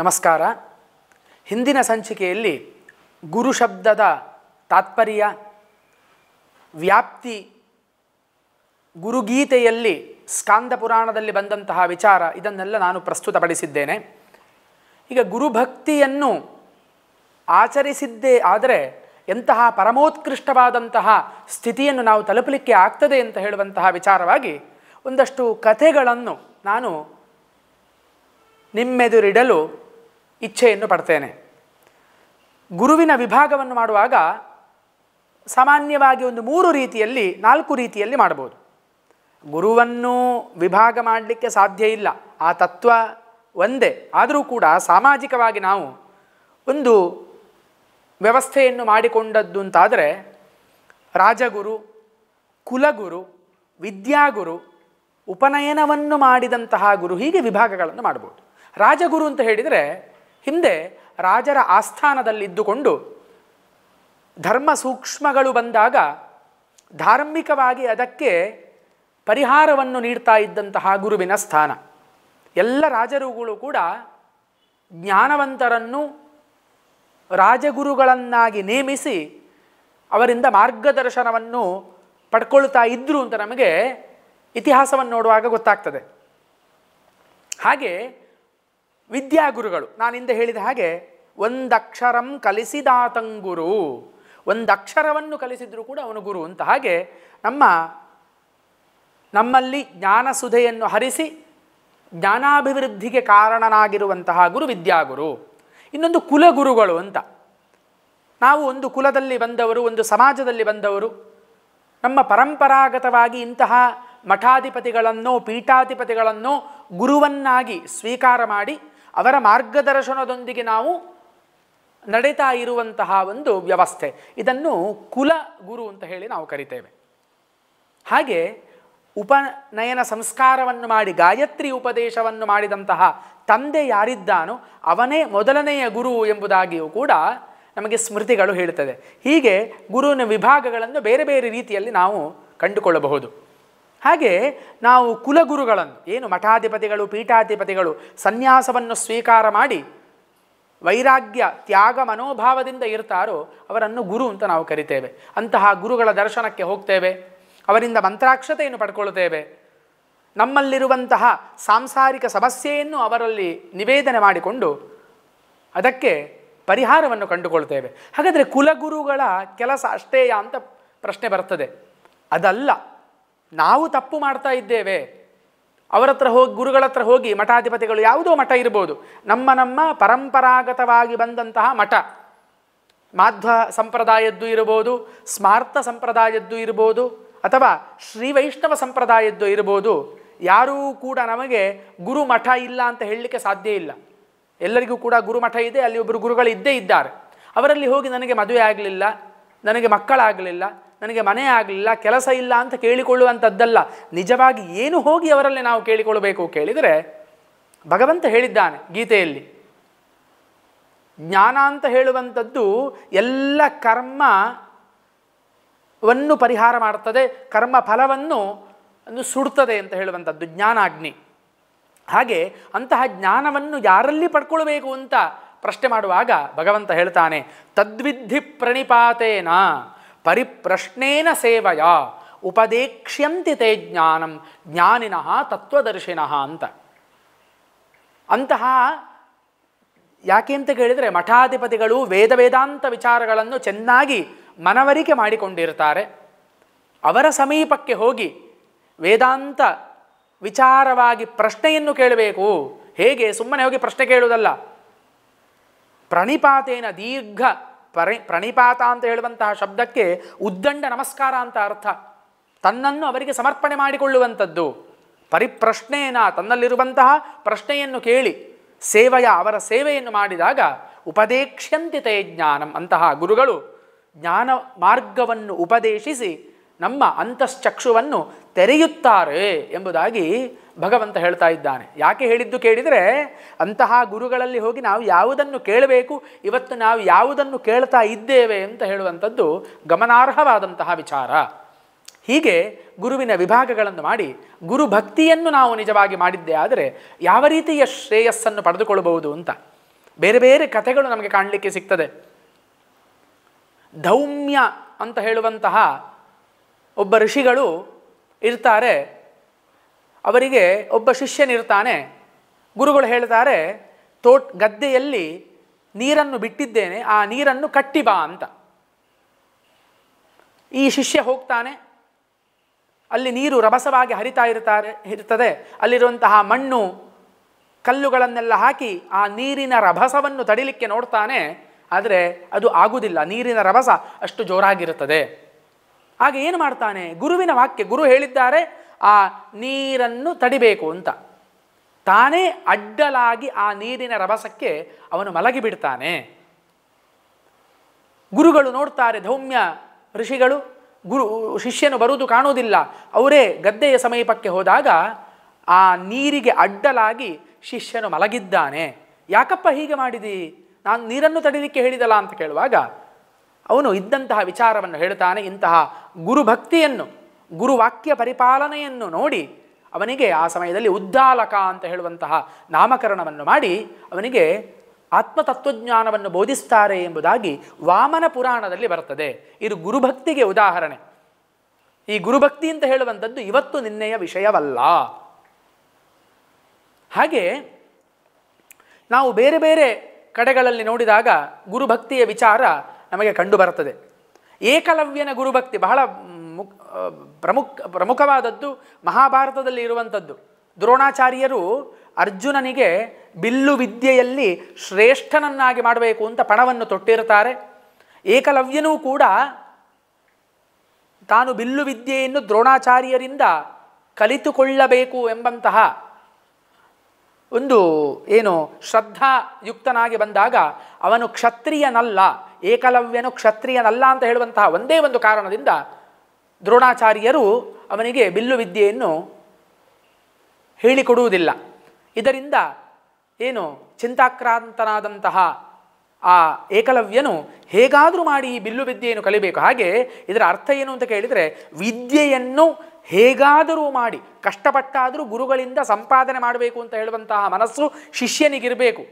ನಮಸ್ಕಾರ ಹಿಂದಿನ ಸಂಚಿಕೆಯಲ್ಲಿ ಗುರು ಶಬ್ದದ ತಾತ್ಪರ್ಯ ವ್ಯಾಪ್ತಿ ಗುರುಗೀತೆಯಲ್ಲಿ ಸ್ಕಾಂದ ಪುರಾಣದಲ್ಲಿ ಬಂದಂತಹ ವಿಚಾರ ಇದನ್ನೆಲ್ಲ ನಾನು ಪ್ರಸ್ತುತಪಡಿಸಿದ್ದೇನೆ ಈಗ ಗುರುಭಕ್ತಿಯನ್ನು ಆಚರಿಸಿದ್ದೇ ಆದರೆ ಎಂತಹ ಪರಮೋತ್ಕೃಷ್ಟವಾದಂತಹ ಸ್ಥಿತಿಯನ್ನು ನಾವು ತಲುಪಲಿಕ್ಕೆ ಆಗ್ತದೆ ಅಂತ ಹೇಳುವಂತಹ ವಿಚಾರವಾಗಿ ಒಂದಷ್ಟು ಕಥೆಗಳನ್ನು ನಾನು ನಿಮ್ಮೆದುರಿಡಲು ಇಚ್ಛೆಯನ್ನು ಪಡ್ತೇನೆ ಗುರುವಿನ ವಿಭಾಗವನ್ನು ಮಾಡುವಾಗ ಸಾಮಾನ್ಯವಾಗಿ ಒಂದು ಮೂರು ರೀತಿಯಲ್ಲಿ ನಾಲ್ಕು ರೀತಿಯಲ್ಲಿ ಮಾಡ್ಬೋದು ಗುರುವನ್ನು ವಿಭಾಗ ಮಾಡಲಿಕ್ಕೆ ಸಾಧ್ಯ ಇಲ್ಲ ಆ ತತ್ವ ಒಂದೇ ಆದರೂ ಕೂಡ ಸಾಮಾಜಿಕವಾಗಿ ನಾವು ಒಂದು ವ್ಯವಸ್ಥೆಯನ್ನು ಮಾಡಿಕೊಂಡದ್ದು ಅಂತಾದರೆ ರಾಜಗುರು ಕುಲಗುರು ವಿದ್ಯಾಗುರು ಉಪನಯನವನ್ನು ಮಾಡಿದಂತಹ ಗುರು ಹೀಗೆ ವಿಭಾಗಗಳನ್ನು ಮಾಡ್ಬೋದು ರಾಜಗುರು ಅಂತ ಹೇಳಿದರೆ ಹಿಂದೆ ರಾಜರ ಆಸ್ಥಾನದಲ್ಲಿದ್ದುಕೊಂಡು ಧರ್ಮ ಸೂಕ್ಷ್ಮಗಳು ಬಂದಾಗ ಧಾರ್ಮಿಕವಾಗಿ ಅದಕ್ಕೆ ಪರಿಹಾರವನ್ನು ನೀಡ್ತಾ ಇದ್ದಂತಹ ಗುರುವಿನ ಸ್ಥಾನ ಎಲ್ಲ ರಾಜರುಗಳು ಕೂಡ ಜ್ಞಾನವಂತರನ್ನು ರಾಜಗುರುಗಳನ್ನಾಗಿ ನೇಮಿಸಿ ಅವರಿಂದ ಮಾರ್ಗದರ್ಶನವನ್ನು ಪಡ್ಕೊಳ್ತಾ ಇದ್ದರು ಅಂತ ನಮಗೆ ಇತಿಹಾಸವನ್ನು ನೋಡುವಾಗ ಗೊತ್ತಾಗ್ತದೆ ಹಾಗೆ ವಿದ್ಯಾಗುರುಗಳು ಹಿಂದೆ ಹೇಳಿದ ಹಾಗೆ ಒಂದಕ್ಷರಂ ಕಲಿಸಿದಾತಂಗುರು ಒಂದು ಅಕ್ಷರವನ್ನು ಕಲಿಸಿದರೂ ಕೂಡ ಅವನು ಗುರು ಅಂತ ಹಾಗೆ ನಮ್ಮ ನಮ್ಮಲ್ಲಿ ಜ್ಞಾನಸುಧೆಯನ್ನು ಹರಿಸಿ ಜ್ಞಾನಾಭಿವೃದ್ಧಿಗೆ ಕಾರಣನಾಗಿರುವಂತಹ ಗುರು ವಿದ್ಯಾಗುರು ಇನ್ನೊಂದು ಕುಲಗುರುಗಳು ಅಂತ ನಾವು ಒಂದು ಕುಲದಲ್ಲಿ ಬಂದವರು ಒಂದು ಸಮಾಜದಲ್ಲಿ ಬಂದವರು ನಮ್ಮ ಪರಂಪರಾಗತವಾಗಿ ಇಂತಹ ಮಠಾಧಿಪತಿಗಳನ್ನು ಪೀಠಾಧಿಪತಿಗಳನ್ನು ಗುರುವನ್ನಾಗಿ ಸ್ವೀಕಾರ ಮಾಡಿ ಅವರ ಮಾರ್ಗದರ್ಶನದೊಂದಿಗೆ ನಾವು ನಡೀತಾ ಇರುವಂತಹ ಒಂದು ವ್ಯವಸ್ಥೆ ಇದನ್ನು ಕುಲ ಗುರು ಅಂತ ಹೇಳಿ ನಾವು ಕರಿತೇವೆ ಹಾಗೆ ಉಪನಯನ ಸಂಸ್ಕಾರವನ್ನು ಮಾಡಿ ಗಾಯತ್ರಿ ಉಪದೇಶವನ್ನು ಮಾಡಿದಂತಹ ತಂದೆ ಯಾರಿದ್ದಾನೋ ಅವನೇ ಮೊದಲನೆಯ ಗುರು ಎಂಬುದಾಗಿಯೂ ಕೂಡ ನಮಗೆ ಸ್ಮೃತಿಗಳು ಹೇಳುತ್ತದೆ ಹೀಗೆ ಗುರುವಿನ ವಿಭಾಗಗಳನ್ನು ಬೇರೆ ಬೇರೆ ರೀತಿಯಲ್ಲಿ ನಾವು ಕಂಡುಕೊಳ್ಳಬಹುದು ಹಾಗೆ ನಾವು ಕುಲಗುರುಗಳನ್ನು ಏನು ಮಠಾಧಿಪತಿಗಳು ಪೀಠಾಧಿಪತಿಗಳು ಸನ್ಯಾಸವನ್ನು ಸ್ವೀಕಾರ ಮಾಡಿ ವೈರಾಗ್ಯ ತ್ಯಾಗ ಮನೋಭಾವದಿಂದ ಇರ್ತಾರೋ ಅವರನ್ನು ಗುರು ಅಂತ ನಾವು ಕರಿತೇವೆ ಅಂತಹ ಗುರುಗಳ ದರ್ಶನಕ್ಕೆ ಹೋಗ್ತೇವೆ ಅವರಿಂದ ಮಂತ್ರಾಕ್ಷತೆಯನ್ನು ಪಡ್ಕೊಳ್ತೇವೆ ನಮ್ಮಲ್ಲಿರುವಂತಹ ಸಾಂಸಾರಿಕ ಸಮಸ್ಯೆಯನ್ನು ಅವರಲ್ಲಿ ನಿವೇದನೆ ಮಾಡಿಕೊಂಡು ಅದಕ್ಕೆ ಪರಿಹಾರವನ್ನು ಕಂಡುಕೊಳ್ತೇವೆ ಹಾಗಾದರೆ ಕುಲಗುರುಗಳ ಕೆಲಸ ಅಷ್ಟೇಯ ಅಂತ ಪ್ರಶ್ನೆ ಬರ್ತದೆ ಅದಲ್ಲ ನಾವು ತಪ್ಪು ಮಾಡ್ತಾ ಇದ್ದೇವೆ ಅವರ ಹತ್ರ ಹೋಗಿ ಗುರುಗಳ ಹತ್ರ ಹೋಗಿ ಮಠಾಧಿಪತಿಗಳು ಯಾವುದೋ ಮಠ ಇರ್ಬೋದು ನಮ್ಮ ನಮ್ಮ ಪರಂಪರಾಗತವಾಗಿ ಬಂದಂತಹ ಮಠ ಮಾಧ್ವ ಸಂಪ್ರದಾಯದ್ದು ಇರ್ಬೋದು ಸ್ಮಾರ್ಥ ಸಂಪ್ರದಾಯದ್ದು ಇರ್ಬೋದು ಅಥವಾ ಶ್ರೀ ವೈಷ್ಣವ ಸಂಪ್ರದಾಯದ್ದು ಇರ್ಬೋದು ಯಾರೂ ಕೂಡ ನಮಗೆ ಗುರು ಮಠ ಇಲ್ಲ ಅಂತ ಹೇಳಲಿಕ್ಕೆ ಸಾಧ್ಯ ಇಲ್ಲ ಎಲ್ಲರಿಗೂ ಕೂಡ ಗುರುಮಠ ಇದೆ ಅಲ್ಲಿ ಒಬ್ಬರು ಗುರುಗಳು ಇದ್ದೇ ಇದ್ದಾರೆ ಅವರಲ್ಲಿ ಹೋಗಿ ನನಗೆ ಮದುವೆ ಆಗಲಿಲ್ಲ ನನಗೆ ಮಕ್ಕಳಾಗಲಿಲ್ಲ ನನಗೆ ಮನೆ ಆಗಲಿಲ್ಲ ಕೆಲಸ ಇಲ್ಲ ಅಂತ ಕೇಳಿಕೊಳ್ಳುವಂಥದ್ದಲ್ಲ ನಿಜವಾಗಿ ಏನು ಹೋಗಿ ಅವರಲ್ಲಿ ನಾವು ಕೇಳಿಕೊಳ್ಳಬೇಕು ಕೇಳಿದರೆ ಭಗವಂತ ಹೇಳಿದ್ದಾನೆ ಗೀತೆಯಲ್ಲಿ ಜ್ಞಾನ ಅಂತ ಹೇಳುವಂಥದ್ದು ಎಲ್ಲ ಕರ್ಮವನ್ನು ಪರಿಹಾರ ಮಾಡ್ತದೆ ಕರ್ಮ ಫಲವನ್ನು ಸುಡ್ತದೆ ಅಂತ ಹೇಳುವಂಥದ್ದು ಜ್ಞಾನಾಗ್ನಿ ಹಾಗೆ ಅಂತಹ ಜ್ಞಾನವನ್ನು ಯಾರಲ್ಲಿ ಪಡ್ಕೊಳ್ಬೇಕು ಅಂತ ಪ್ರಶ್ನೆ ಮಾಡುವಾಗ ಭಗವಂತ ಹೇಳ್ತಾನೆ ತದ್ವಿಧಿ ಪ್ರಣಿಪಾತೇನ ಪರಿಪ್ರಶ್ನೇನ ಸೇವಯ ಉಪದೇಕ್ಷ್ಯಂತಿ ತೇ ಜ್ಞಾನಂ ಜ್ಞಾನಿನಃ ತತ್ವದರ್ಶಿನಃ ಅಂತ ಅಂತಹ ಯಾಕೆ ಅಂತ ಕೇಳಿದರೆ ಮಠಾಧಿಪತಿಗಳು ವೇದ ವೇದಾಂತ ವಿಚಾರಗಳನ್ನು ಚೆನ್ನಾಗಿ ಮನವರಿಕೆ ಮಾಡಿಕೊಂಡಿರ್ತಾರೆ ಅವರ ಸಮೀಪಕ್ಕೆ ಹೋಗಿ ವೇದಾಂತ ವಿಚಾರವಾಗಿ ಪ್ರಶ್ನೆಯನ್ನು ಕೇಳಬೇಕು ಹೇಗೆ ಸುಮ್ಮನೆ ಹೋಗಿ ಪ್ರಶ್ನೆ ಕೇಳುವುದಲ್ಲ ಪ್ರಣಿಪಾತೇನ ದೀರ್ಘ ಪರಿ ಪ್ರಣಿಪಾತ ಅಂತ ಹೇಳುವಂತಹ ಶಬ್ದಕ್ಕೆ ಉದ್ದಂಡ ನಮಸ್ಕಾರ ಅಂತ ಅರ್ಥ ತನ್ನನ್ನು ಅವರಿಗೆ ಸಮರ್ಪಣೆ ಮಾಡಿಕೊಳ್ಳುವಂಥದ್ದು ಪರಿಪ್ರಶ್ನೇನ ತನ್ನಲ್ಲಿರುವಂತಹ ಪ್ರಶ್ನೆಯನ್ನು ಕೇಳಿ ಸೇವೆಯ ಅವರ ಸೇವೆಯನ್ನು ಮಾಡಿದಾಗ ಉಪದೇಕ್ಷ್ಯಂತಿತೆ ಜ್ಞಾನಂ ಅಂತಹ ಗುರುಗಳು ಜ್ಞಾನ ಮಾರ್ಗವನ್ನು ಉಪದೇಶಿಸಿ ನಮ್ಮ ಅಂತಶ್ಚಕ್ಷುವನ್ನು ತೆರೆಯುತ್ತಾರೆ ಎಂಬುದಾಗಿ ಭಗವಂತ ಹೇಳ್ತಾ ಇದ್ದಾನೆ ಯಾಕೆ ಹೇಳಿದ್ದು ಕೇಳಿದರೆ ಅಂತಹ ಗುರುಗಳಲ್ಲಿ ಹೋಗಿ ನಾವು ಯಾವುದನ್ನು ಕೇಳಬೇಕು ಇವತ್ತು ನಾವು ಯಾವುದನ್ನು ಕೇಳ್ತಾ ಇದ್ದೇವೆ ಅಂತ ಹೇಳುವಂಥದ್ದು ಗಮನಾರ್ಹವಾದಂತಹ ವಿಚಾರ ಹೀಗೆ ಗುರುವಿನ ವಿಭಾಗಗಳನ್ನು ಮಾಡಿ ಗುರು ಭಕ್ತಿಯನ್ನು ನಾವು ನಿಜವಾಗಿ ಮಾಡಿದ್ದೇ ಆದರೆ ಯಾವ ರೀತಿಯ ಶ್ರೇಯಸ್ಸನ್ನು ಪಡೆದುಕೊಳ್ಳಬಹುದು ಅಂತ ಬೇರೆ ಬೇರೆ ಕಥೆಗಳು ನಮಗೆ ಕಾಣಲಿಕ್ಕೆ ಸಿಗ್ತದೆ ಧೌಮ್ಯ ಅಂತ ಹೇಳುವಂತಹ ಒಬ್ಬ ಋಷಿಗಳು ಇರ್ತಾರೆ ಅವರಿಗೆ ಒಬ್ಬ ಶಿಷ್ಯನಿರ್ತಾನೆ ಗುರುಗಳು ಹೇಳ್ತಾರೆ ತೋಟ್ ಗದ್ದೆಯಲ್ಲಿ ನೀರನ್ನು ಬಿಟ್ಟಿದ್ದೇನೆ ಆ ನೀರನ್ನು ಕಟ್ಟಿ ಬಾ ಅಂತ ಈ ಶಿಷ್ಯ ಹೋಗ್ತಾನೆ ಅಲ್ಲಿ ನೀರು ರಭಸವಾಗಿ ಹರಿತಾ ಇರ್ತಾರೆ ಇರ್ತದೆ ಅಲ್ಲಿರುವಂತಹ ಮಣ್ಣು ಕಲ್ಲುಗಳನ್ನೆಲ್ಲ ಹಾಕಿ ಆ ನೀರಿನ ರಭಸವನ್ನು ತಡಿಲಿಕ್ಕೆ ನೋಡ್ತಾನೆ ಆದರೆ ಅದು ಆಗುವುದಿಲ್ಲ ನೀರಿನ ರಭಸ ಅಷ್ಟು ಜೋರಾಗಿರುತ್ತದೆ ಆಗ ಏನು ಮಾಡ್ತಾನೆ ಗುರುವಿನ ವಾಕ್ಯ ಗುರು ಹೇಳಿದ್ದಾರೆ ಆ ನೀರನ್ನು ತಡಿಬೇಕು ಅಂತ ತಾನೇ ಅಡ್ಡಲಾಗಿ ಆ ನೀರಿನ ರಭಸಕ್ಕೆ ಅವನು ಮಲಗಿಬಿಡ್ತಾನೆ ಗುರುಗಳು ನೋಡ್ತಾರೆ ಧೌಮ್ಯ ಋಷಿಗಳು ಗುರು ಶಿಷ್ಯನು ಬರುವುದು ಕಾಣೋದಿಲ್ಲ ಅವರೇ ಗದ್ದೆಯ ಸಮೀಪಕ್ಕೆ ಹೋದಾಗ ಆ ನೀರಿಗೆ ಅಡ್ಡಲಾಗಿ ಶಿಷ್ಯನು ಮಲಗಿದ್ದಾನೆ ಯಾಕಪ್ಪ ಹೀಗೆ ಮಾಡಿದಿ ನಾನು ನೀರನ್ನು ತಡಿಲಿಕ್ಕೆ ಹೇಳಿದಲ್ಲ ಅಂತ ಕೇಳುವಾಗ ಅವನು ಇದ್ದಂತಹ ವಿಚಾರವನ್ನು ಹೇಳ್ತಾನೆ ಇಂತಹ ಗುರುಭಕ್ತಿಯನ್ನು ಗುರುವಾಕ್ಯ ಪರಿಪಾಲನೆಯನ್ನು ನೋಡಿ ಅವನಿಗೆ ಆ ಸಮಯದಲ್ಲಿ ಉದ್ದಾಲಕ ಅಂತ ಹೇಳುವಂತಹ ನಾಮಕರಣವನ್ನು ಮಾಡಿ ಅವನಿಗೆ ಆತ್ಮತತ್ವಜ್ಞಾನವನ್ನು ಬೋಧಿಸ್ತಾರೆ ಎಂಬುದಾಗಿ ವಾಮನ ಪುರಾಣದಲ್ಲಿ ಬರ್ತದೆ ಇದು ಗುರುಭಕ್ತಿಗೆ ಉದಾಹರಣೆ ಈ ಗುರುಭಕ್ತಿ ಅಂತ ಹೇಳುವಂಥದ್ದು ಇವತ್ತು ನಿನ್ನೆಯ ವಿಷಯವಲ್ಲ ಹಾಗೆ ನಾವು ಬೇರೆ ಬೇರೆ ಕಡೆಗಳಲ್ಲಿ ನೋಡಿದಾಗ ಗುರುಭಕ್ತಿಯ ವಿಚಾರ ನಮಗೆ ಕಂಡು ಬರುತ್ತದೆ ಏಕಲವ್ಯನ ಗುರುಭಕ್ತಿ ಬಹಳ ಮುಕ್ ಪ್ರಮುಖ ಪ್ರಮುಖವಾದದ್ದು ಮಹಾಭಾರತದಲ್ಲಿ ಇರುವಂಥದ್ದು ದ್ರೋಣಾಚಾರ್ಯರು ಅರ್ಜುನನಿಗೆ ಬಿಲ್ಲು ವಿದ್ಯೆಯಲ್ಲಿ ಶ್ರೇಷ್ಠನನ್ನಾಗಿ ಮಾಡಬೇಕು ಅಂತ ಪಣವನ್ನು ತೊಟ್ಟಿರುತ್ತಾರೆ ಏಕಲವ್ಯನೂ ಕೂಡ ತಾನು ಬಿಲ್ಲು ವಿದ್ಯೆಯನ್ನು ದ್ರೋಣಾಚಾರ್ಯರಿಂದ ಕಲಿತುಕೊಳ್ಳಬೇಕು ಎಂಬಂತಹ ಒಂದು ಏನು ಶ್ರದ್ಧಾಯುಕ್ತನಾಗಿ ಬಂದಾಗ ಅವನು ಕ್ಷತ್ರಿಯನಲ್ಲ ಏಕಲವ್ಯನು ಕ್ಷತ್ರಿಯನಲ್ಲ ಅಂತ ಹೇಳುವಂತಹ ಒಂದೇ ಒಂದು ಕಾರಣದಿಂದ ದ್ರೋಣಾಚಾರ್ಯರು ಅವನಿಗೆ ಬಿಲ್ಲು ವಿದ್ಯೆಯನ್ನು ಹೇಳಿಕೊಡುವುದಿಲ್ಲ ಇದರಿಂದ ಏನು ಚಿಂತಾಕ್ರಾಂತನಾದಂತಹ ಆ ಏಕಲವ್ಯನು ಹೇಗಾದರೂ ಮಾಡಿ ಈ ಬಿಲ್ಲು ವಿದ್ಯೆಯನ್ನು ಕಲಿಬೇಕು ಹಾಗೆ ಇದರ ಅರ್ಥ ಏನು ಅಂತ ಕೇಳಿದರೆ ವಿದ್ಯೆಯನ್ನು ಹೇಗಾದರೂ ಮಾಡಿ ಕಷ್ಟಪಟ್ಟಾದರೂ ಗುರುಗಳಿಂದ ಸಂಪಾದನೆ ಮಾಡಬೇಕು ಅಂತ ಹೇಳುವಂತಹ ಮನಸ್ಸು ಶಿಷ್ಯನಿಗಿರಬೇಕು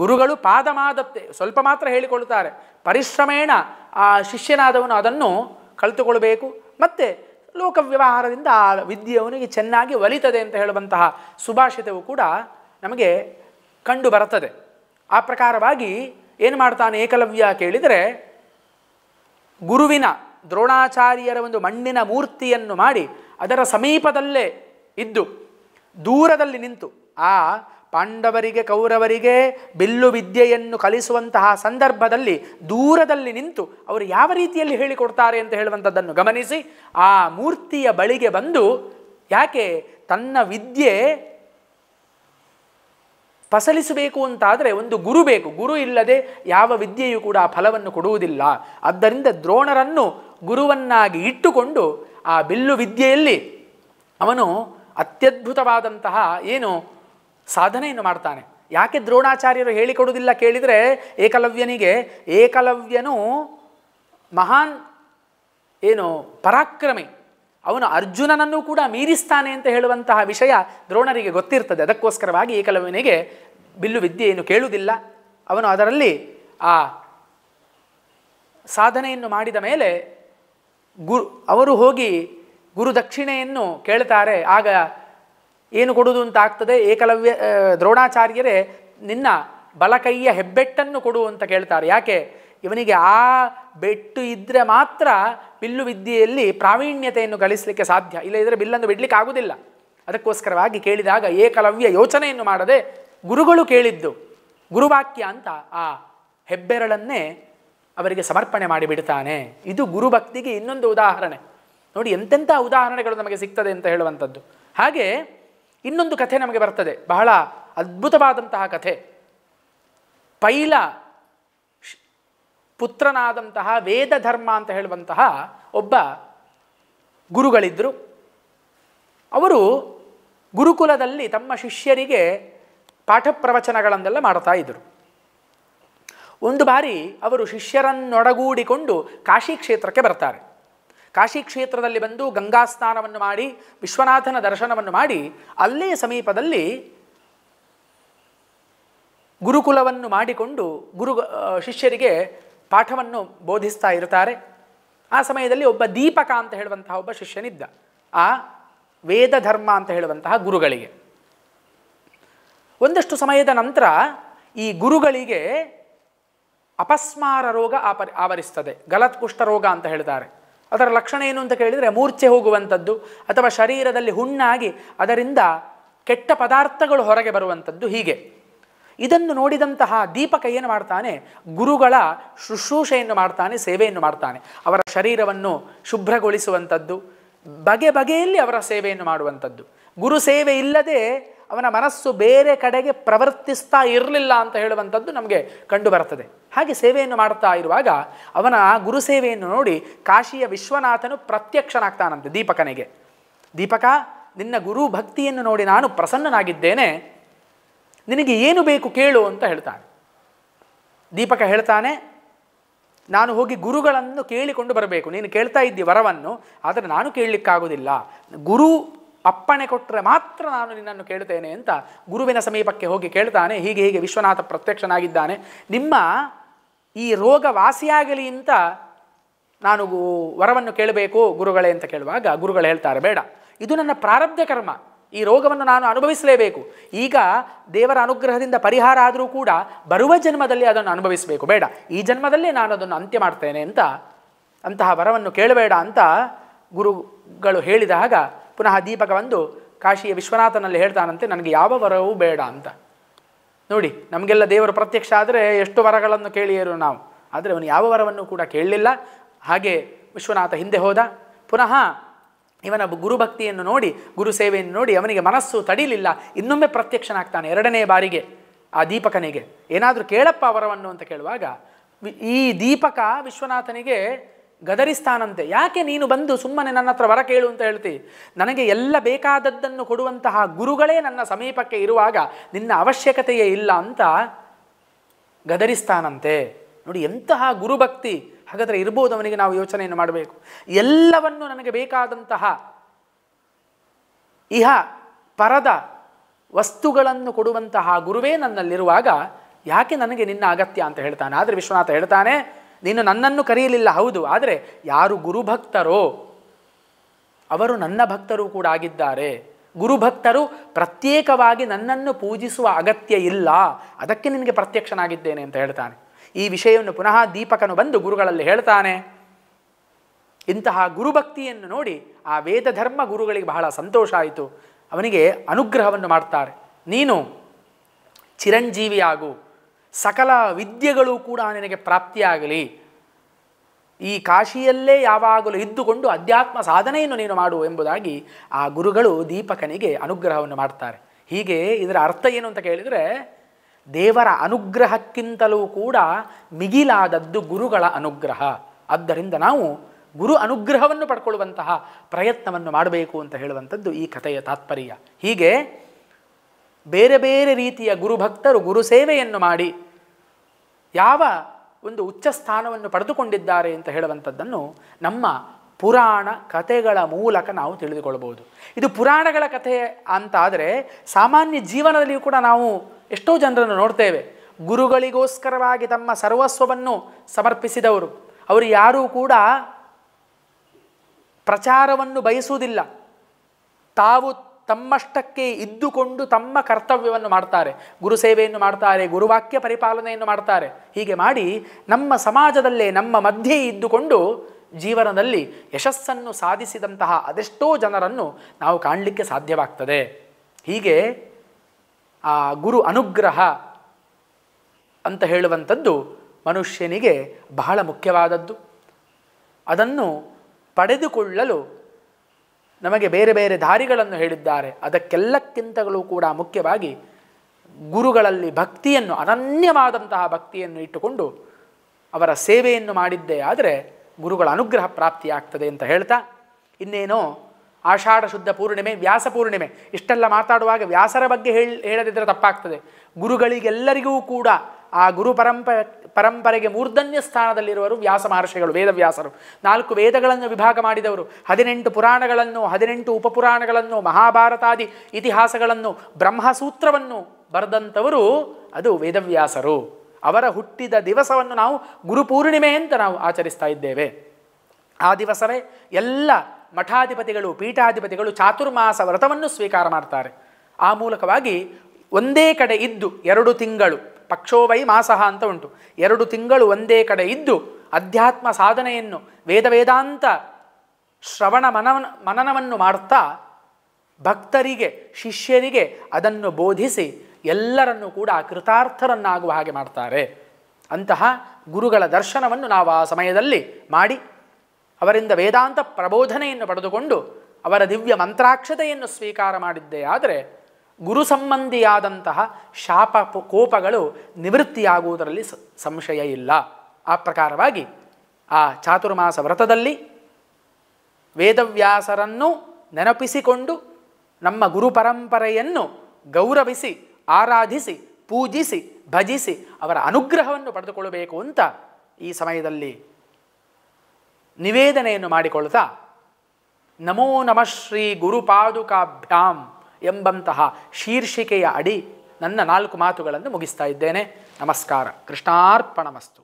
ಗುರುಗಳು ಪಾದಮಾದತ್ತೆ ಸ್ವಲ್ಪ ಮಾತ್ರ ಹೇಳಿಕೊಳ್ಳುತ್ತಾರೆ ಪರಿಶ್ರಮೇಣ ಆ ಶಿಷ್ಯನಾದವನು ಅದನ್ನು ಕಲಿತುಕೊಳ್ಬೇಕು ಮತ್ತು ಲೋಕ ವ್ಯವಹಾರದಿಂದ ಆ ವಿದ್ಯೆ ಅವನಿಗೆ ಚೆನ್ನಾಗಿ ಒಲಿತದೆ ಅಂತ ಹೇಳುವಂತಹ ಸುಭಾಷಿತವು ಕೂಡ ನಮಗೆ ಕಂಡು ಬರುತ್ತದೆ ಆ ಪ್ರಕಾರವಾಗಿ ಏನು ಮಾಡ್ತಾನೆ ಏಕಲವ್ಯ ಕೇಳಿದರೆ ಗುರುವಿನ ದ್ರೋಣಾಚಾರ್ಯರ ಒಂದು ಮಣ್ಣಿನ ಮೂರ್ತಿಯನ್ನು ಮಾಡಿ ಅದರ ಸಮೀಪದಲ್ಲೇ ಇದ್ದು ದೂರದಲ್ಲಿ ನಿಂತು ಆ ಪಾಂಡವರಿಗೆ ಕೌರವರಿಗೆ ಬಿಲ್ಲು ವಿದ್ಯೆಯನ್ನು ಕಲಿಸುವಂತಹ ಸಂದರ್ಭದಲ್ಲಿ ದೂರದಲ್ಲಿ ನಿಂತು ಅವರು ಯಾವ ರೀತಿಯಲ್ಲಿ ಹೇಳಿಕೊಡ್ತಾರೆ ಅಂತ ಹೇಳುವಂಥದ್ದನ್ನು ಗಮನಿಸಿ ಆ ಮೂರ್ತಿಯ ಬಳಿಗೆ ಬಂದು ಯಾಕೆ ತನ್ನ ವಿದ್ಯೆ ಫಸಲಿಸಬೇಕು ಅಂತಾದರೆ ಒಂದು ಗುರು ಬೇಕು ಗುರು ಇಲ್ಲದೆ ಯಾವ ವಿದ್ಯೆಯೂ ಕೂಡ ಆ ಫಲವನ್ನು ಕೊಡುವುದಿಲ್ಲ ಆದ್ದರಿಂದ ದ್ರೋಣರನ್ನು ಗುರುವನ್ನಾಗಿ ಇಟ್ಟುಕೊಂಡು ಆ ಬಿಲ್ಲು ವಿದ್ಯೆಯಲ್ಲಿ ಅವನು ಅತ್ಯದ್ಭುತವಾದಂತಹ ಏನು ಸಾಧನೆಯನ್ನು ಮಾಡ್ತಾನೆ ಯಾಕೆ ದ್ರೋಣಾಚಾರ್ಯರು ಹೇಳಿಕೊಡುವುದಿಲ್ಲ ಕೇಳಿದರೆ ಏಕಲವ್ಯನಿಗೆ ಏಕಲವ್ಯನು ಮಹಾನ್ ಏನು ಪರಾಕ್ರಮಿ ಅವನು ಅರ್ಜುನನನ್ನು ಕೂಡ ಮೀರಿಸ್ತಾನೆ ಅಂತ ಹೇಳುವಂತಹ ವಿಷಯ ದ್ರೋಣರಿಗೆ ಗೊತ್ತಿರ್ತದೆ ಅದಕ್ಕೋಸ್ಕರವಾಗಿ ಏಕಲವ್ಯನಿಗೆ ಬಿಲ್ಲು ವಿದ್ಯೆಯನ್ನು ಕೇಳುವುದಿಲ್ಲ ಅವನು ಅದರಲ್ಲಿ ಆ ಸಾಧನೆಯನ್ನು ಮಾಡಿದ ಮೇಲೆ ಗುರು ಅವರು ಹೋಗಿ ಗುರುದಕ್ಷಿಣೆಯನ್ನು ಕೇಳ್ತಾರೆ ಆಗ ಏನು ಕೊಡುವುದು ಅಂತ ಆಗ್ತದೆ ಏಕಲವ್ಯ ದ್ರೋಣಾಚಾರ್ಯರೇ ನಿನ್ನ ಬಲಕೈಯ ಹೆಬ್ಬೆಟ್ಟನ್ನು ಕೊಡು ಅಂತ ಕೇಳ್ತಾರೆ ಯಾಕೆ ಇವನಿಗೆ ಆ ಬೆಟ್ಟು ಇದ್ದರೆ ಮಾತ್ರ ಬಿಲ್ಲು ವಿದ್ಯೆಯಲ್ಲಿ ಪ್ರಾವೀಣ್ಯತೆಯನ್ನು ಗಳಿಸಲಿಕ್ಕೆ ಸಾಧ್ಯ ಇಲ್ಲ ಇಲ್ಲದಿದ್ದರೆ ಬಿಲ್ಲನ್ನು ಬಿಡಲಿಕ್ಕೆ ಆಗುವುದಿಲ್ಲ ಅದಕ್ಕೋಸ್ಕರವಾಗಿ ಕೇಳಿದಾಗ ಏಕಲವ್ಯ ಯೋಚನೆಯನ್ನು ಮಾಡದೆ ಗುರುಗಳು ಕೇಳಿದ್ದು ಗುರುವಾಕ್ಯ ಅಂತ ಆ ಹೆಬ್ಬೆರಳನ್ನೇ ಅವರಿಗೆ ಸಮರ್ಪಣೆ ಮಾಡಿಬಿಡ್ತಾನೆ ಇದು ಗುರುಭಕ್ತಿಗೆ ಇನ್ನೊಂದು ಉದಾಹರಣೆ ನೋಡಿ ಎಂತೆಂಥ ಉದಾಹರಣೆಗಳು ನಮಗೆ ಸಿಗ್ತದೆ ಅಂತ ಹೇಳುವಂಥದ್ದು ಹಾಗೆ ಇನ್ನೊಂದು ಕಥೆ ನಮಗೆ ಬರ್ತದೆ ಬಹಳ ಅದ್ಭುತವಾದಂತಹ ಕಥೆ ಪೈಲ ಪುತ್ರನಾದಂತಹ ವೇದ ಧರ್ಮ ಅಂತ ಹೇಳುವಂತಹ ಒಬ್ಬ ಗುರುಗಳಿದ್ದರು ಅವರು ಗುರುಕುಲದಲ್ಲಿ ತಮ್ಮ ಶಿಷ್ಯರಿಗೆ ಪಾಠ ಪ್ರವಚನಗಳನ್ನೆಲ್ಲ ಮಾಡ್ತಾ ಇದ್ದರು ಒಂದು ಬಾರಿ ಅವರು ಶಿಷ್ಯರನ್ನೊಡಗೂಡಿಕೊಂಡು ಕಾಶಿ ಕ್ಷೇತ್ರಕ್ಕೆ ಬರ್ತಾರೆ ಕಾಶಿ ಕ್ಷೇತ್ರದಲ್ಲಿ ಬಂದು ಗಂಗಾ ಸ್ನಾನವನ್ನು ಮಾಡಿ ವಿಶ್ವನಾಥನ ದರ್ಶನವನ್ನು ಮಾಡಿ ಅಲ್ಲೇ ಸಮೀಪದಲ್ಲಿ ಗುರುಕುಲವನ್ನು ಮಾಡಿಕೊಂಡು ಗುರು ಶಿಷ್ಯರಿಗೆ ಪಾಠವನ್ನು ಬೋಧಿಸ್ತಾ ಇರ್ತಾರೆ ಆ ಸಮಯದಲ್ಲಿ ಒಬ್ಬ ದೀಪಕ ಅಂತ ಹೇಳುವಂತಹ ಒಬ್ಬ ಶಿಷ್ಯನಿದ್ದ ಆ ವೇದ ಧರ್ಮ ಅಂತ ಹೇಳುವಂತಹ ಗುರುಗಳಿಗೆ ಒಂದಷ್ಟು ಸಮಯದ ನಂತರ ಈ ಗುರುಗಳಿಗೆ ಅಪಸ್ಮಾರ ರೋಗ ಆಪ ಆವರಿಸ್ತದೆ ಗಲತ್ಕುಷ್ಠ ರೋಗ ಅಂತ ಹೇಳ್ತಾರೆ ಅದರ ಲಕ್ಷಣ ಏನು ಅಂತ ಕೇಳಿದರೆ ಮೂರ್ಛೆ ಹೋಗುವಂಥದ್ದು ಅಥವಾ ಶರೀರದಲ್ಲಿ ಹುಣ್ಣಾಗಿ ಅದರಿಂದ ಕೆಟ್ಟ ಪದಾರ್ಥಗಳು ಹೊರಗೆ ಬರುವಂಥದ್ದು ಹೀಗೆ ಇದನ್ನು ನೋಡಿದಂತಹ ದೀಪಕ ಏನು ಮಾಡ್ತಾನೆ ಗುರುಗಳ ಶುಶ್ರೂಷೆಯನ್ನು ಮಾಡ್ತಾನೆ ಸೇವೆಯನ್ನು ಮಾಡ್ತಾನೆ ಅವರ ಶರೀರವನ್ನು ಶುಭ್ರಗೊಳಿಸುವಂಥದ್ದು ಬಗೆ ಬಗೆಯಲ್ಲಿ ಅವರ ಸೇವೆಯನ್ನು ಮಾಡುವಂಥದ್ದು ಗುರು ಸೇವೆ ಇಲ್ಲದೆ ಅವನ ಮನಸ್ಸು ಬೇರೆ ಕಡೆಗೆ ಪ್ರವರ್ತಿಸ್ತಾ ಇರಲಿಲ್ಲ ಅಂತ ಹೇಳುವಂಥದ್ದು ನಮಗೆ ಕಂಡು ಬರ್ತದೆ ಹಾಗೆ ಸೇವೆಯನ್ನು ಮಾಡುತ್ತಾ ಇರುವಾಗ ಅವನ ಗುರು ಸೇವೆಯನ್ನು ನೋಡಿ ಕಾಶಿಯ ವಿಶ್ವನಾಥನು ಪ್ರತ್ಯಕ್ಷನಾಗ್ತಾನಂತೆ ದೀಪಕನಿಗೆ ದೀಪಕ ನಿನ್ನ ಗುರು ಭಕ್ತಿಯನ್ನು ನೋಡಿ ನಾನು ಪ್ರಸನ್ನನಾಗಿದ್ದೇನೆ ನಿನಗೆ ಏನು ಬೇಕು ಕೇಳು ಅಂತ ಹೇಳ್ತಾನೆ ದೀಪಕ ಹೇಳ್ತಾನೆ ನಾನು ಹೋಗಿ ಗುರುಗಳನ್ನು ಕೇಳಿಕೊಂಡು ಬರಬೇಕು ನೀನು ಕೇಳ್ತಾ ಇದ್ದಿ ವರವನ್ನು ಆದರೆ ನಾನು ಕೇಳಲಿಕ್ಕಾಗೋದಿಲ್ಲ ಗುರು ಅಪ್ಪಣೆ ಕೊಟ್ಟರೆ ಮಾತ್ರ ನಾನು ನಿನ್ನನ್ನು ಕೇಳ್ತೇನೆ ಅಂತ ಗುರುವಿನ ಸಮೀಪಕ್ಕೆ ಹೋಗಿ ಕೇಳ್ತಾನೆ ಹೀಗೆ ಹೀಗೆ ವಿಶ್ವನಾಥ ಪ್ರತ್ಯಕ್ಷನಾಗಿದ್ದಾನೆ ನಿಮ್ಮ ಈ ರೋಗ ವಾಸಿಯಾಗಲಿ ಅಂತ ನಾನು ವರವನ್ನು ಕೇಳಬೇಕು ಗುರುಗಳೇ ಅಂತ ಕೇಳುವಾಗ ಗುರುಗಳು ಹೇಳ್ತಾರೆ ಬೇಡ ಇದು ನನ್ನ ಪ್ರಾರಬ್ಧ ಕರ್ಮ ಈ ರೋಗವನ್ನು ನಾನು ಅನುಭವಿಸಲೇಬೇಕು ಈಗ ದೇವರ ಅನುಗ್ರಹದಿಂದ ಪರಿಹಾರ ಆದರೂ ಕೂಡ ಬರುವ ಜನ್ಮದಲ್ಲಿ ಅದನ್ನು ಅನುಭವಿಸಬೇಕು ಬೇಡ ಈ ಜನ್ಮದಲ್ಲೇ ನಾನು ಅದನ್ನು ಅಂತ್ಯ ಮಾಡ್ತೇನೆ ಅಂತ ಅಂತಹ ವರವನ್ನು ಕೇಳಬೇಡ ಅಂತ ಗುರುಗಳು ಹೇಳಿದಾಗ ಪುನಃ ದೀಪಕ ಬಂದು ಕಾಶಿಯ ವಿಶ್ವನಾಥನಲ್ಲಿ ಹೇಳ್ತಾನಂತೆ ನನಗೆ ಯಾವ ವರವೂ ಬೇಡ ಅಂತ ನೋಡಿ ನಮಗೆಲ್ಲ ದೇವರು ಪ್ರತ್ಯಕ್ಷ ಆದರೆ ಎಷ್ಟು ವರಗಳನ್ನು ಕೇಳಿಯರು ನಾವು ಆದರೆ ಅವನು ಯಾವ ವರವನ್ನು ಕೂಡ ಕೇಳಲಿಲ್ಲ ಹಾಗೆ ವಿಶ್ವನಾಥ ಹಿಂದೆ ಹೋದ ಪುನಃ ಇವನ ಗುರುಭಕ್ತಿಯನ್ನು ನೋಡಿ ಗುರು ಸೇವೆಯನ್ನು ನೋಡಿ ಅವನಿಗೆ ಮನಸ್ಸು ತಡೀಲಿಲ್ಲ ಇನ್ನೊಮ್ಮೆ ಪ್ರತ್ಯಕ್ಷನಾಗ್ತಾನೆ ಎರಡನೇ ಬಾರಿಗೆ ಆ ದೀಪಕನಿಗೆ ಏನಾದರೂ ಕೇಳಪ್ಪ ವರವನ್ನು ಅಂತ ಕೇಳುವಾಗ ಈ ದೀಪಕ ವಿಶ್ವನಾಥನಿಗೆ ಗದರಿಸ್ತಾನಂತೆ ಯಾಕೆ ನೀನು ಬಂದು ಸುಮ್ಮನೆ ನನ್ನ ಹತ್ರ ವರ ಕೇಳು ಅಂತ ಹೇಳ್ತಿ ನನಗೆ ಎಲ್ಲ ಬೇಕಾದದ್ದನ್ನು ಕೊಡುವಂತಹ ಗುರುಗಳೇ ನನ್ನ ಸಮೀಪಕ್ಕೆ ಇರುವಾಗ ನಿನ್ನ ಅವಶ್ಯಕತೆಯೇ ಇಲ್ಲ ಅಂತ ಗದರಿಸ್ತಾನಂತೆ ನೋಡಿ ಎಂತಹ ಗುರುಭಕ್ತಿ ಹಾಗಾದರೆ ಇರ್ಬೋದು ಅವನಿಗೆ ನಾವು ಯೋಚನೆಯನ್ನು ಮಾಡಬೇಕು ಎಲ್ಲವನ್ನು ನನಗೆ ಬೇಕಾದಂತಹ ಇಹ ಪರದ ವಸ್ತುಗಳನ್ನು ಕೊಡುವಂತಹ ಗುರುವೇ ನನ್ನಲ್ಲಿರುವಾಗ ಯಾಕೆ ನನಗೆ ನಿನ್ನ ಅಗತ್ಯ ಅಂತ ಹೇಳ್ತಾನೆ ಆದರೆ ವಿಶ್ವನಾಥ ಹೇಳ್ತಾನೆ ನೀನು ನನ್ನನ್ನು ಕರೆಯಲಿಲ್ಲ ಹೌದು ಆದರೆ ಯಾರು ಗುರುಭಕ್ತರೋ ಅವರು ನನ್ನ ಭಕ್ತರು ಕೂಡ ಆಗಿದ್ದಾರೆ ಗುರುಭಕ್ತರು ಪ್ರತ್ಯೇಕವಾಗಿ ನನ್ನನ್ನು ಪೂಜಿಸುವ ಅಗತ್ಯ ಇಲ್ಲ ಅದಕ್ಕೆ ನಿನಗೆ ಪ್ರತ್ಯಕ್ಷನಾಗಿದ್ದೇನೆ ಅಂತ ಹೇಳ್ತಾನೆ ಈ ವಿಷಯವನ್ನು ಪುನಃ ದೀಪಕನು ಬಂದು ಗುರುಗಳಲ್ಲಿ ಹೇಳ್ತಾನೆ ಇಂತಹ ಗುರುಭಕ್ತಿಯನ್ನು ನೋಡಿ ಆ ವೇದ ಧರ್ಮ ಗುರುಗಳಿಗೆ ಬಹಳ ಸಂತೋಷ ಆಯಿತು ಅವನಿಗೆ ಅನುಗ್ರಹವನ್ನು ಮಾಡ್ತಾರೆ ನೀನು ಚಿರಂಜೀವಿಯಾಗು ಸಕಲ ವಿದ್ಯೆಗಳು ಕೂಡ ನಿನಗೆ ಪ್ರಾಪ್ತಿಯಾಗಲಿ ಈ ಕಾಶಿಯಲ್ಲೇ ಯಾವಾಗಲೂ ಇದ್ದುಕೊಂಡು ಅಧ್ಯಾತ್ಮ ಸಾಧನೆಯನ್ನು ನೀನು ಮಾಡು ಎಂಬುದಾಗಿ ಆ ಗುರುಗಳು ದೀಪಕನಿಗೆ ಅನುಗ್ರಹವನ್ನು ಮಾಡ್ತಾರೆ ಹೀಗೆ ಇದರ ಅರ್ಥ ಏನು ಅಂತ ಕೇಳಿದರೆ ದೇವರ ಅನುಗ್ರಹಕ್ಕಿಂತಲೂ ಕೂಡ ಮಿಗಿಲಾದದ್ದು ಗುರುಗಳ ಅನುಗ್ರಹ ಆದ್ದರಿಂದ ನಾವು ಗುರು ಅನುಗ್ರಹವನ್ನು ಪಡ್ಕೊಳ್ಳುವಂತಹ ಪ್ರಯತ್ನವನ್ನು ಮಾಡಬೇಕು ಅಂತ ಹೇಳುವಂಥದ್ದು ಈ ಕಥೆಯ ತಾತ್ಪರ್ಯ ಹೀಗೆ ಬೇರೆ ಬೇರೆ ರೀತಿಯ ಗುರುಭಕ್ತರು ಗುರು ಸೇವೆಯನ್ನು ಮಾಡಿ ಯಾವ ಒಂದು ಉಚ್ಚ ಸ್ಥಾನವನ್ನು ಪಡೆದುಕೊಂಡಿದ್ದಾರೆ ಅಂತ ಹೇಳುವಂಥದ್ದನ್ನು ನಮ್ಮ ಪುರಾಣ ಕಥೆಗಳ ಮೂಲಕ ನಾವು ತಿಳಿದುಕೊಳ್ಬೋದು ಇದು ಪುರಾಣಗಳ ಕಥೆ ಅಂತಾದರೆ ಸಾಮಾನ್ಯ ಜೀವನದಲ್ಲಿಯೂ ಕೂಡ ನಾವು ಎಷ್ಟೋ ಜನರನ್ನು ನೋಡ್ತೇವೆ ಗುರುಗಳಿಗೋಸ್ಕರವಾಗಿ ತಮ್ಮ ಸರ್ವಸ್ವವನ್ನು ಸಮರ್ಪಿಸಿದವರು ಅವರು ಯಾರೂ ಕೂಡ ಪ್ರಚಾರವನ್ನು ಬಯಸುವುದಿಲ್ಲ ತಾವು ತಮ್ಮಷ್ಟಕ್ಕೆ ಇದ್ದುಕೊಂಡು ತಮ್ಮ ಕರ್ತವ್ಯವನ್ನು ಮಾಡ್ತಾರೆ ಸೇವೆಯನ್ನು ಮಾಡ್ತಾರೆ ಗುರುವಾಕ್ಯ ಪರಿಪಾಲನೆಯನ್ನು ಮಾಡ್ತಾರೆ ಹೀಗೆ ಮಾಡಿ ನಮ್ಮ ಸಮಾಜದಲ್ಲೇ ನಮ್ಮ ಮಧ್ಯೆ ಇದ್ದುಕೊಂಡು ಜೀವನದಲ್ಲಿ ಯಶಸ್ಸನ್ನು ಸಾಧಿಸಿದಂತಹ ಅದೆಷ್ಟೋ ಜನರನ್ನು ನಾವು ಕಾಣಲಿಕ್ಕೆ ಸಾಧ್ಯವಾಗ್ತದೆ ಹೀಗೆ ಆ ಗುರು ಅನುಗ್ರಹ ಅಂತ ಹೇಳುವಂಥದ್ದು ಮನುಷ್ಯನಿಗೆ ಬಹಳ ಮುಖ್ಯವಾದದ್ದು ಅದನ್ನು ಪಡೆದುಕೊಳ್ಳಲು ನಮಗೆ ಬೇರೆ ಬೇರೆ ದಾರಿಗಳನ್ನು ಹೇಳಿದ್ದಾರೆ ಅದಕ್ಕೆಲ್ಲಕ್ಕಿಂತಲೂ ಕೂಡ ಮುಖ್ಯವಾಗಿ ಗುರುಗಳಲ್ಲಿ ಭಕ್ತಿಯನ್ನು ಅನನ್ಯವಾದಂತಹ ಭಕ್ತಿಯನ್ನು ಇಟ್ಟುಕೊಂಡು ಅವರ ಸೇವೆಯನ್ನು ಮಾಡಿದ್ದೇ ಆದರೆ ಗುರುಗಳ ಅನುಗ್ರಹ ಪ್ರಾಪ್ತಿಯಾಗ್ತದೆ ಅಂತ ಹೇಳ್ತಾ ಇನ್ನೇನೋ ಆಷಾಢ ಶುದ್ಧ ಪೂರ್ಣಿಮೆ ವ್ಯಾಸ ಪೂರ್ಣಿಮೆ ಇಷ್ಟೆಲ್ಲ ಮಾತಾಡುವಾಗ ವ್ಯಾಸರ ಬಗ್ಗೆ ಹೇಳಿ ಹೇಳದಿದ್ದರೆ ತಪ್ಪಾಗ್ತದೆ ಗುರುಗಳಿಗೆಲ್ಲರಿಗೂ ಕೂಡ ಆ ಗುರು ಪರಂಪರೆ ಪರಂಪರೆಗೆ ಮೂರ್ಧನ್ಯ ಸ್ಥಾನದಲ್ಲಿರುವರು ವ್ಯಾಸ ಮಹರ್ಷಿಗಳು ವೇದವ್ಯಾಸರು ನಾಲ್ಕು ವೇದಗಳನ್ನು ವಿಭಾಗ ಮಾಡಿದವರು ಹದಿನೆಂಟು ಪುರಾಣಗಳನ್ನು ಹದಿನೆಂಟು ಉಪಪುರಾಣಗಳನ್ನು ಮಹಾಭಾರತಾದಿ ಇತಿಹಾಸಗಳನ್ನು ಬ್ರಹ್ಮಸೂತ್ರವನ್ನು ಬರೆದಂಥವರು ಅದು ವೇದವ್ಯಾಸರು ಅವರ ಹುಟ್ಟಿದ ದಿವಸವನ್ನು ನಾವು ಗುರುಪೂರ್ಣಿಮೆ ಅಂತ ನಾವು ಆಚರಿಸ್ತಾ ಇದ್ದೇವೆ ಆ ದಿವಸವೇ ಎಲ್ಲ ಮಠಾಧಿಪತಿಗಳು ಪೀಠಾಧಿಪತಿಗಳು ಚಾತುರ್ಮಾಸ ವ್ರತವನ್ನು ಸ್ವೀಕಾರ ಮಾಡ್ತಾರೆ ಆ ಮೂಲಕವಾಗಿ ಒಂದೇ ಕಡೆ ಇದ್ದು ಎರಡು ತಿಂಗಳು ಪಕ್ಷೋವೈ ಮಾಸಹ ಅಂತ ಉಂಟು ಎರಡು ತಿಂಗಳು ಒಂದೇ ಕಡೆ ಇದ್ದು ಅಧ್ಯಾತ್ಮ ಸಾಧನೆಯನ್ನು ವೇದ ವೇದಾಂತ ಶ್ರವಣ ಮನವನ ಮನನವನ್ನು ಮಾಡ್ತಾ ಭಕ್ತರಿಗೆ ಶಿಷ್ಯರಿಗೆ ಅದನ್ನು ಬೋಧಿಸಿ ಎಲ್ಲರನ್ನೂ ಕೂಡ ಕೃತಾರ್ಥರನ್ನಾಗುವ ಹಾಗೆ ಮಾಡ್ತಾರೆ ಅಂತಹ ಗುರುಗಳ ದರ್ಶನವನ್ನು ನಾವು ಆ ಸಮಯದಲ್ಲಿ ಮಾಡಿ ಅವರಿಂದ ವೇದಾಂತ ಪ್ರಬೋಧನೆಯನ್ನು ಪಡೆದುಕೊಂಡು ಅವರ ದಿವ್ಯ ಮಂತ್ರಾಕ್ಷತೆಯನ್ನು ಸ್ವೀಕಾರ ಮಾಡಿದ್ದೇ ಆದರೆ ಗುರು ಸಂಬಂಧಿಯಾದಂತಹ ಶಾಪ ಕೋಪಗಳು ನಿವೃತ್ತಿಯಾಗುವುದರಲ್ಲಿ ಸಂಶಯ ಇಲ್ಲ ಆ ಪ್ರಕಾರವಾಗಿ ಆ ಚಾತುರ್ಮಾಸ ವ್ರತದಲ್ಲಿ ವೇದವ್ಯಾಸರನ್ನು ನೆನಪಿಸಿಕೊಂಡು ನಮ್ಮ ಗುರು ಪರಂಪರೆಯನ್ನು ಗೌರವಿಸಿ ಆರಾಧಿಸಿ ಪೂಜಿಸಿ ಭಜಿಸಿ ಅವರ ಅನುಗ್ರಹವನ್ನು ಪಡೆದುಕೊಳ್ಳಬೇಕು ಅಂತ ಈ ಸಮಯದಲ್ಲಿ ನಿವೇದನೆಯನ್ನು ಮಾಡಿಕೊಳ್ತಾ ನಮೋ ನಮಃ ಶ್ರೀ ಗುರುಪಾದುಕಾಭ್ಯಾಂ ಎಂಬಂತಹ ಶೀರ್ಷಿಕೆಯ ಅಡಿ ನನ್ನ ನಾಲ್ಕು ಮಾತುಗಳನ್ನು ಮುಗಿಸ್ತಾ ಇದ್ದೇನೆ ನಮಸ್ಕಾರ ಕೃಷ್ಣಾರ್ಪಣ